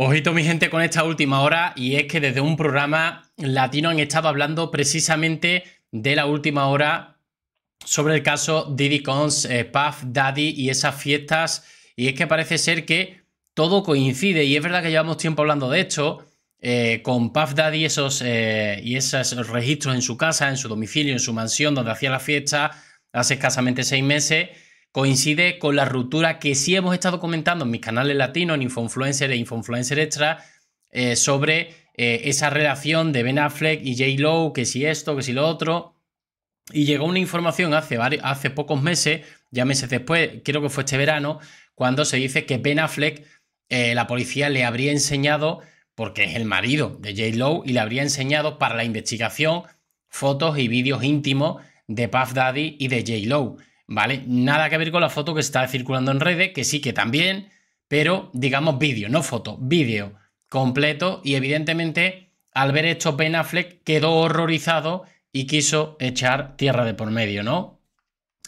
Ojito mi gente con esta última hora y es que desde un programa latino han estado hablando precisamente de la última hora sobre el caso Diddy Cons, paf eh, Puff Daddy y esas fiestas y es que parece ser que todo coincide y es verdad que llevamos tiempo hablando de esto eh, con Puff Daddy esos, eh, y esos registros en su casa, en su domicilio, en su mansión donde hacía la fiesta hace escasamente seis meses coincide con la ruptura que sí hemos estado comentando en mis canales latinos, en Infoinfluencer e Influencer Extra, eh, sobre eh, esa relación de Ben Affleck y J. Lowe, que si esto, que si lo otro. Y llegó una información hace, hace pocos meses, ya meses después, creo que fue este verano, cuando se dice que Ben Affleck, eh, la policía le habría enseñado, porque es el marido de Jay Lowe, y le habría enseñado para la investigación fotos y vídeos íntimos de Puff Daddy y de J. Lowe. ¿vale? Nada que ver con la foto que está circulando en redes, que sí que también, pero digamos vídeo, no foto, vídeo completo y evidentemente al ver esto Ben Affleck quedó horrorizado y quiso echar tierra de por medio, ¿no?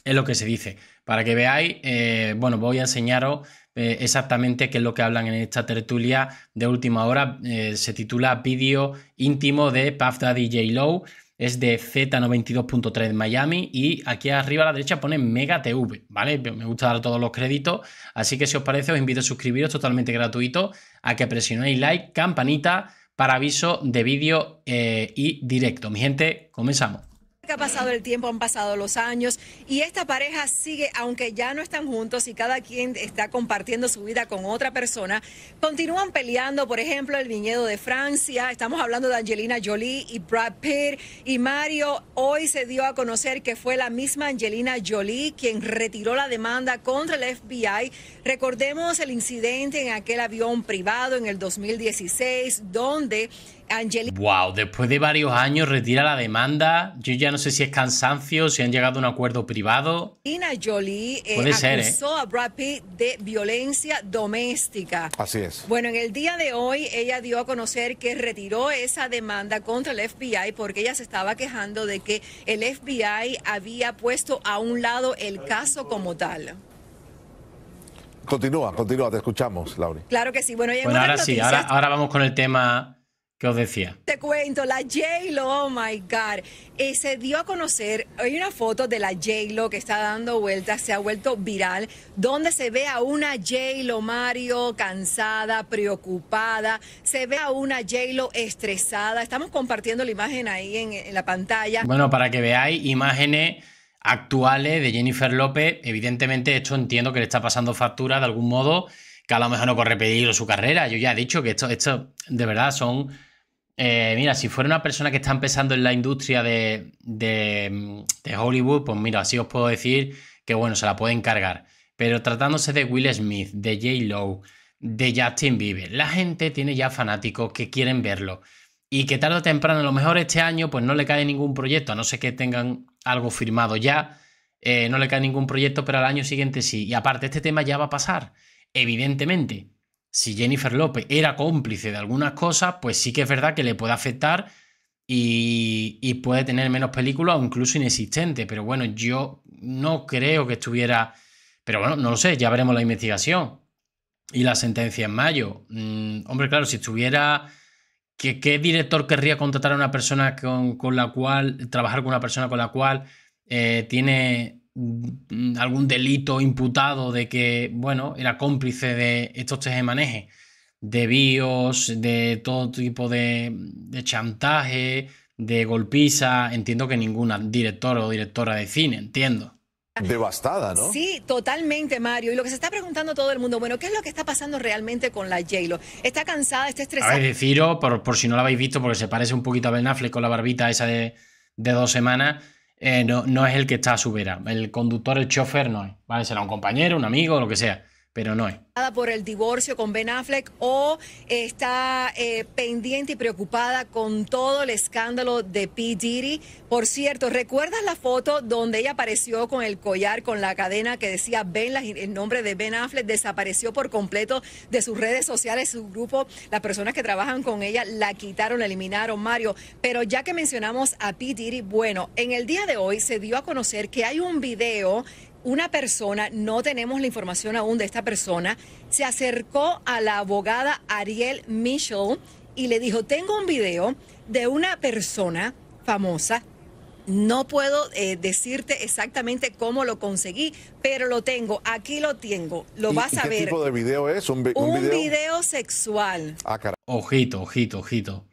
Es lo que se dice. Para que veáis, eh, bueno, voy a enseñaros eh, exactamente qué es lo que hablan en esta tertulia de última hora. Eh, se titula Vídeo íntimo de Puff DJ J. Lowe es de Z92.3 Miami y aquí arriba a la derecha pone Mega TV, ¿vale? Me gusta dar todos los créditos, así que si os parece os invito a suscribiros totalmente gratuito, a que presionéis like, campanita para aviso de vídeo eh, y directo. Mi gente, comenzamos ha pasado el tiempo, han pasado los años y esta pareja sigue, aunque ya no están juntos y cada quien está compartiendo su vida con otra persona, continúan peleando, por ejemplo, el viñedo de Francia, estamos hablando de Angelina Jolie y Brad Pitt y Mario, hoy se dio a conocer que fue la misma Angelina Jolie quien retiró la demanda contra el FBI. Recordemos el incidente en aquel avión privado en el 2016, donde Wow, después de varios años retira la demanda. Yo ya no sé si es cansancio, si han llegado a un acuerdo privado. Ina Jolie eh, ¿eh? acusó a Brad Pitt de violencia doméstica. Así es. Bueno, en el día de hoy ella dio a conocer que retiró esa demanda contra el FBI porque ella se estaba quejando de que el FBI había puesto a un lado el caso como tal. Continúa, continúa, te escuchamos, Laura. Claro que sí. Bueno, bueno ahora sí, ahora vamos con el tema ¿Qué os decía? Te cuento, la J-Lo, oh my God. Eh, se dio a conocer, hay una foto de la J-Lo que está dando vueltas, se ha vuelto viral, donde se ve a una J-Lo, Mario, cansada, preocupada, se ve a una J-Lo estresada. Estamos compartiendo la imagen ahí en, la pantalla. Bueno, para que veáis imágenes actuales de Jennifer López, evidentemente esto entiendo que le está pasando factura de algún modo, que a lo mejor no corre peligro su carrera. Yo ya he dicho que esto, esto de verdad son eh, mira, si fuera una persona que está empezando en la industria de, Hollywood, pues mira, así os puedo decir que bueno, se la pueden encargar. Pero tratándose de Will Smith, de J. Lowe, de Justin Bieber, la gente tiene ya fanáticos que quieren verlo. Y que tarde o temprano, a lo mejor este año, pues no le cae ningún proyecto, a no ser que tengan algo firmado ya, eh, no le cae ningún proyecto, pero al año siguiente sí. Y aparte, este tema ya va a pasar, evidentemente si Jennifer López era cómplice de algunas cosas, pues sí que es verdad que le puede afectar y, puede tener menos películas o incluso inexistente. Pero bueno, yo no creo que estuviera... Pero bueno, no lo sé, ya veremos la investigación y la sentencia en mayo. Mm, hombre, claro, si estuviera... ¿Qué, ¿Qué, director querría contratar a una persona con, la cual, trabajar con una persona con la cual eh, tiene Mm, algún delito imputado de que, bueno, era cómplice de estos tejemanejes, de BIOS, de todo tipo de, chantaje, de golpiza, entiendo que ninguna directora o directora de cine, entiendo. Devastada, ¿no? Sí, totalmente, Mario. Y lo que se está preguntando todo el mundo, bueno, ¿qué es lo que está pasando realmente con la J-Lo? ¿Está cansada? ¿Está estresada? A ver, por, por si no la habéis visto, porque se parece un poquito a Ben Affleck con la barbita esa de, de dos semanas, eh, no, no, es el que está a su vera. El conductor, el chofer no es, ¿vale? Será un compañero, un amigo, lo que sea pero no hay. Por el divorcio con Ben Affleck o está eh, pendiente y preocupada con todo el escándalo de P. Diddy. Por cierto, ¿recuerdas la foto donde ella apareció con el collar, con la cadena que decía Ben, el nombre de Ben Affleck? Desapareció por completo de sus redes sociales, su grupo, las personas que trabajan con ella la quitaron, la eliminaron, Mario. Pero ya que mencionamos a P. Diddy, bueno, en el día de hoy se dio a conocer que hay un video una persona, no tenemos la información aún de esta persona, se acercó a la abogada Ariel Mitchell y le dijo, tengo un video de una persona famosa. No puedo eh, decirte exactamente cómo lo conseguí, pero lo tengo, aquí lo tengo, lo vas a ver. ¿Qué tipo de video es? Un, video? sexual. Ah, Ojito, ojito, ojito.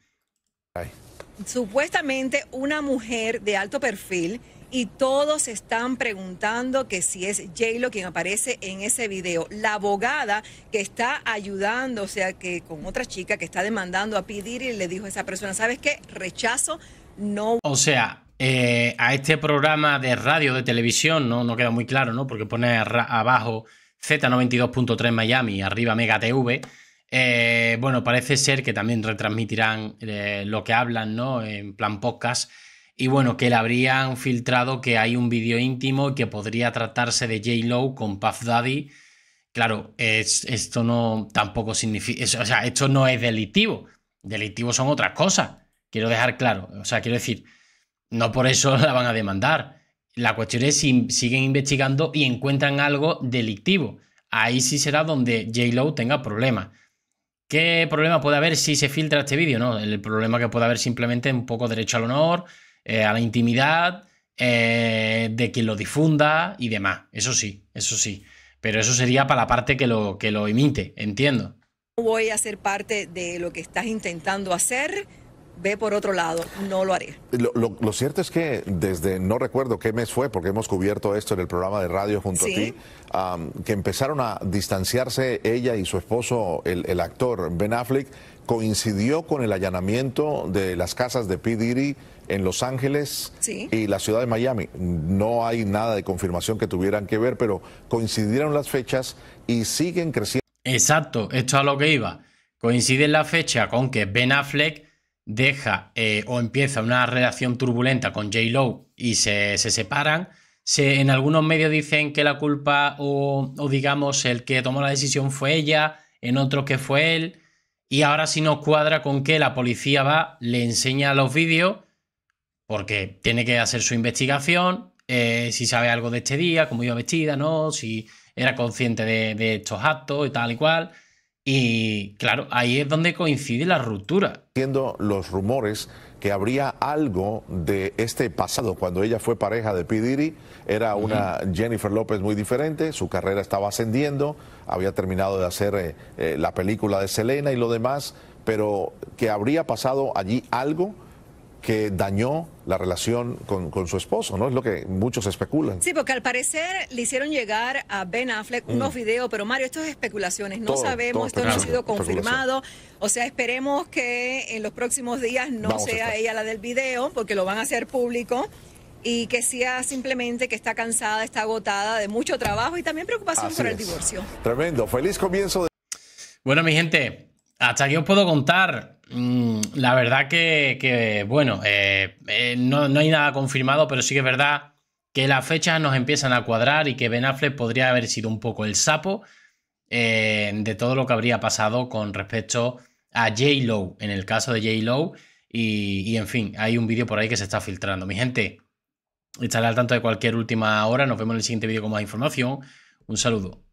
Supuestamente una mujer de alto perfil y todos están preguntando que si es J-Lo quien aparece en ese video. La abogada que está ayudando, o sea, que con otra chica que está demandando a pedir y le dijo a esa persona, ¿sabes qué? Rechazo, no. O sea, eh, a este programa de radio, de televisión, no, no queda muy claro, ¿no? Porque pone abajo Z92.3 Miami, arriba Mega TV. Eh, bueno, parece ser que también retransmitirán eh, lo que hablan, ¿no? En plan podcast y bueno, que le habrían filtrado que hay un vídeo íntimo y que podría tratarse de J-Lo con Puff Daddy. Claro, esto no tampoco significa. Es, o sea, esto no es delictivo. Delictivos son otras cosas. Quiero dejar claro. O sea, quiero decir, no por eso la van a demandar. La cuestión es si siguen investigando y encuentran algo delictivo. Ahí sí será donde J-Lo tenga problemas. ¿Qué problema puede haber si se filtra este vídeo? No, el problema que puede haber simplemente un poco derecho al honor, eh, a la intimidad, eh, de quien lo difunda y demás. Eso sí, eso sí. Pero eso sería para la parte que lo, que lo emite, entiendo. Voy a ser parte de lo que estás intentando hacer ve por otro lado, no lo haré. Lo, cierto es que desde, no recuerdo qué mes fue, porque hemos cubierto esto en el programa de radio junto a ti, que empezaron a distanciarse ella y su esposo, el, actor Ben Affleck, coincidió con el allanamiento de las casas de P. Diddy en Los Ángeles y la ciudad de Miami. No hay nada de confirmación que tuvieran que ver, pero coincidieron las fechas y siguen creciendo. Exacto, esto a lo que iba. Coincide la fecha con que Ben Affleck deja eh, o empieza una relación turbulenta con J. Lowe y se, se separan. Se, en algunos medios dicen que la culpa o, digamos el que tomó la decisión fue ella, en otros que fue él. Y ahora si nos cuadra con que la policía va, le enseña los vídeos, porque tiene que hacer su investigación, eh, si sabe algo de este día, cómo iba vestida, ¿no? Si era consciente de, de estos actos y tal y cual. Y claro, ahí es donde coincide la ruptura. Siendo los rumores que habría algo de este pasado, cuando ella fue pareja de P. era una Jennifer López muy diferente, su carrera estaba ascendiendo, había terminado de hacer eh, eh, la película de Selena y lo demás, pero que habría pasado allí algo que dañó la relación con, su esposo, ¿no? Es lo que muchos especulan. Sí, porque al parecer le hicieron llegar a Ben Affleck mm. unos videos, pero Mario, esto es especulaciones, no sabemos, esto no ha sido confirmado. O sea, esperemos que en los próximos días no sea ella la del video, porque lo van a hacer público y que sea simplemente que está cansada, está agotada de mucho trabajo y también preocupación por el divorcio. Tremendo, feliz comienzo de... Bueno, mi gente, hasta aquí os puedo contar. Mm, la verdad que, bueno, eh, eh, no, hay nada confirmado, pero sí que es verdad que las fechas nos empiezan a cuadrar y que Ben Affleck podría haber sido un poco el sapo eh, de todo lo que habría pasado con respecto a j Low en el caso de j Low Y, y en fin, hay un vídeo por ahí que se está filtrando. Mi gente, estaré al tanto de cualquier última hora. Nos vemos en el siguiente vídeo con más información. Un saludo.